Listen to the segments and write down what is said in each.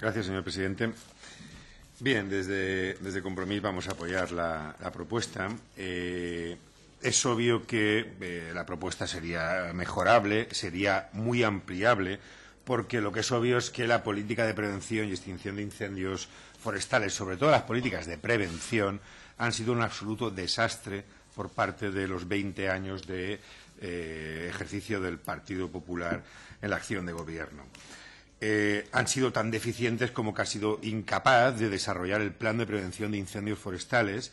Gracias, señor presidente. Bien, desde, desde Compromís vamos a apoyar la, propuesta. Eh, es obvio que eh, la propuesta sería mejorable, sería muy ampliable, porque lo que es obvio es que la política de prevención y extinción de incendios forestales, sobre todo las políticas de prevención, han sido un absoluto desastre por parte de los 20 años de eh, ejercicio del Partido Popular en la acción de gobierno. Eh, han sido tan deficientes como que ha sido incapaz de desarrollar el plan de prevención de incendios forestales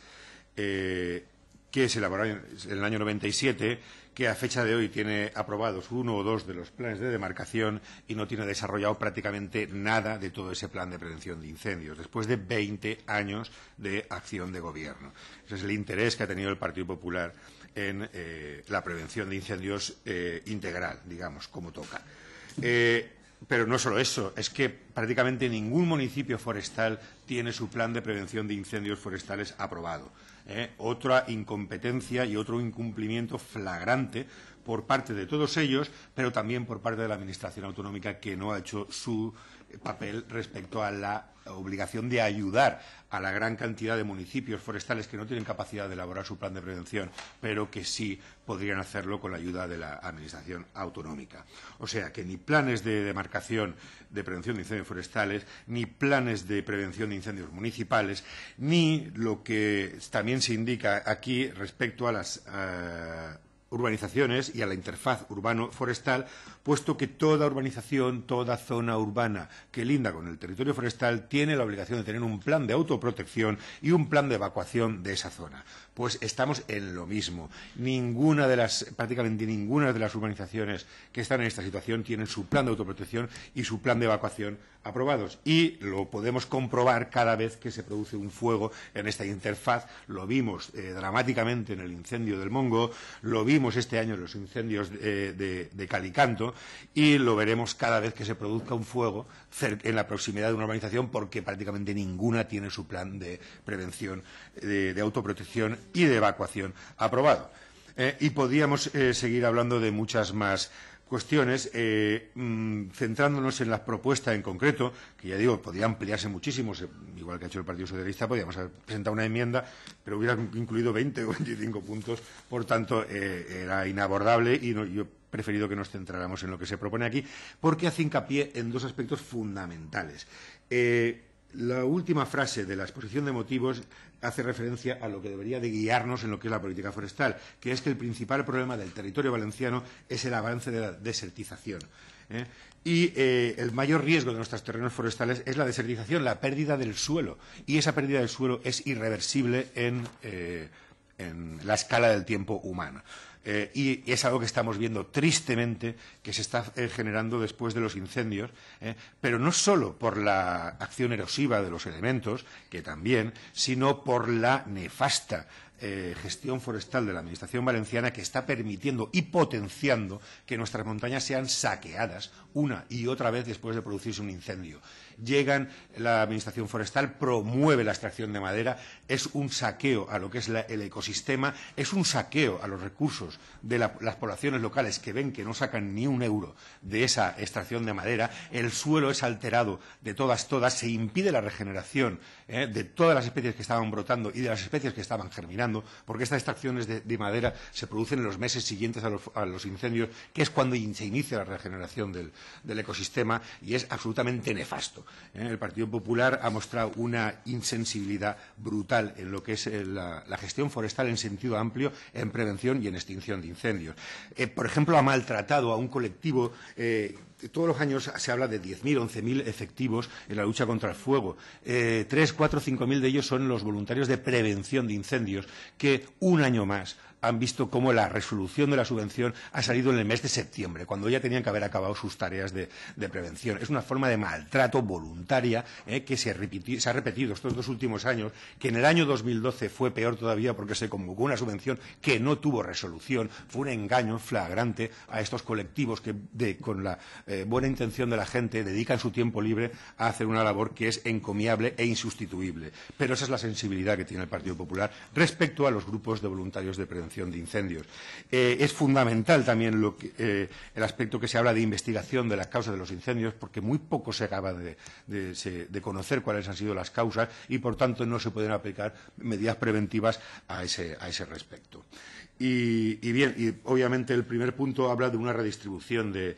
eh, que se elaboró en, el año 97, que a fecha de hoy tiene aprobados uno o dos de los planes de demarcación y no tiene desarrollado prácticamente nada de todo ese plan de prevención de incendios, después de 20 años de acción de gobierno. Ese es el interés que ha tenido el Partido Popular en eh, la prevención de incendios integral, digamos, como toca. Pero no solo eso, es que prácticamente ningún municipio forestal tiene su plan de prevención de incendios forestales aprobado. ¿eh? Otra incompetencia y otro incumplimiento flagrante por parte de todos ellos, pero también por parte de la Administración Autonómica que no ha hecho su papel respecto a la obligación de ayudar a la gran cantidad de municipios forestales que no tienen capacidad de elaborar su plan de prevención, pero que sí podrían hacerlo con la ayuda de la Administración autonómica. O sea, que ni planes de demarcación de prevención de incendios forestales, ni planes de prevención de incendios municipales, ni lo que también se indica aquí respecto a las eh, urbanizaciones y a la interfaz urbano-forestal, puesto que toda urbanización, toda zona urbana que linda con el territorio forestal tiene la obligación de tener un plan de autoprotección y un plan de evacuación de esa zona. Pues estamos en lo mismo. Ninguna de las, prácticamente ninguna de las urbanizaciones que están en esta situación tienen su plan de autoprotección y su plan de evacuación aprobados y lo podemos comprobar cada vez que se produce un fuego en esta interfaz. Lo vimos eh, dramáticamente en el incendio del Mongo, lo vimos este año en los incendios de, Calicanto y lo veremos cada vez que se produzca un fuego en la proximidad de una urbanización porque prácticamente ninguna tiene su plan de prevención, de, autoprotección y de evacuación aprobado. Eh, y podríamos eh, seguir hablando de muchas más cuestiones, eh, mm, centrándonos en la propuesta en concreto, que ya digo, podría ampliarse muchísimo, igual que ha hecho el Partido Socialista, podríamos haber presentado una enmienda, pero hubiera incluido 20 o 25 puntos, por tanto, eh, era inabordable y yo he preferido que nos centráramos en lo que se propone aquí, porque hace hincapié en dos aspectos fundamentales. Eh, la última frase de la exposición de motivos hace referencia a lo que debería de guiarnos en lo que es la política forestal, que es que el principal problema del territorio valenciano es el avance de la desertización. ¿eh? Y eh, el mayor riesgo de nuestros terrenos forestales es la desertización, la pérdida del suelo. Y esa pérdida del suelo es irreversible en eh, la escala del tiempo humano. Eh, y es algo que estamos viendo tristemente que se está eh, generando después de los incendios, eh, pero no solo por la acción erosiva de los elementos, que también, sino por la nefasta eh, gestión forestal de la Administración valenciana que está permitiendo y potenciando que nuestras montañas sean saqueadas una y otra vez después de producirse un incendio. Llegan, la Administración forestal promueve la extracción de madera, es un saqueo a lo que es el ecosistema, es un saqueo a los recursos de las poblaciones locales que ven que no sacan ni un euro de esa extracción de madera, el suelo es alterado de todas, todas, se impide la regeneración eh, de todas las especies que estaban brotando y de las especies que estaban germinando porque estas extracciones de, madera se producen en los meses siguientes a los, incendios, que es cuando se inicia la regeneración del, ecosistema y es absolutamente nefasto. ¿eh? El Partido Popular ha mostrado una insensibilidad brutal en lo que es eh, la, gestión forestal en sentido amplio, en prevención y en extinción de incendios. Eh, por ejemplo, ha maltratado a un colectivo eh, todos los años se habla de 10.000, 11.000 efectivos en la lucha contra el fuego. Eh, tres, cuatro, cinco mil de ellos son los voluntarios de prevención de incendios, que un año más han visto cómo la resolución de la subvención ha salido en el mes de septiembre, cuando ya tenían que haber acabado sus tareas de, prevención. Es una forma de maltrato voluntaria eh, que se, ha repetido estos dos últimos años, que en el año 2012 fue peor todavía porque se convocó una subvención que no tuvo resolución. Fue un engaño flagrante a estos colectivos que, con la eh, buena intención de la gente, dedican su tiempo libre a hacer una labor que es encomiable e insustituible. Pero esa es la sensibilidad que tiene el Partido Popular respecto a los grupos de voluntarios de prevención de incendios. Eh, es fundamental también eh, el aspecto que se habla de investigación de las causas de los incendios, porque muy poco se acaba de, conocer cuáles han sido las causas y, por tanto, no se pueden aplicar medidas preventivas a ese respecto. Y, bien, y obviamente el primer punto habla de una redistribución del,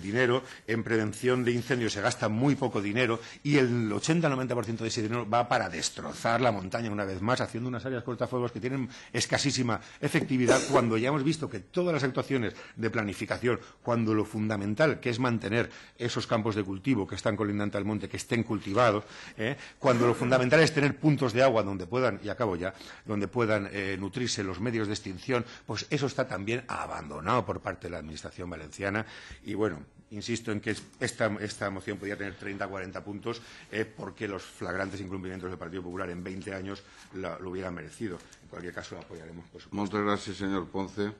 dinero. En prevención de incendios se gasta muy poco dinero y el 80-90% de ese dinero va para destrozar la montaña una vez más, haciendo unas áreas cortafuegos que tienen escasísima efectividad cuando ya hemos visto que todas las actuaciones de planificación, cuando lo fundamental que es mantener esos campos de cultivo que están colindantes al monte, que estén cultivados, ¿eh? cuando lo fundamental es tener puntos de agua donde puedan, y acabo ya, donde puedan eh, nutrirse los medios de pues eso está también abandonado por parte de la Administración valenciana. Y bueno, insisto en que esta, moción podía tener 30 40 puntos eh, porque los flagrantes incumplimientos del Partido Popular en 20 años lo hubieran merecido. En cualquier caso, lo apoyaremos. gracias, señor Ponce.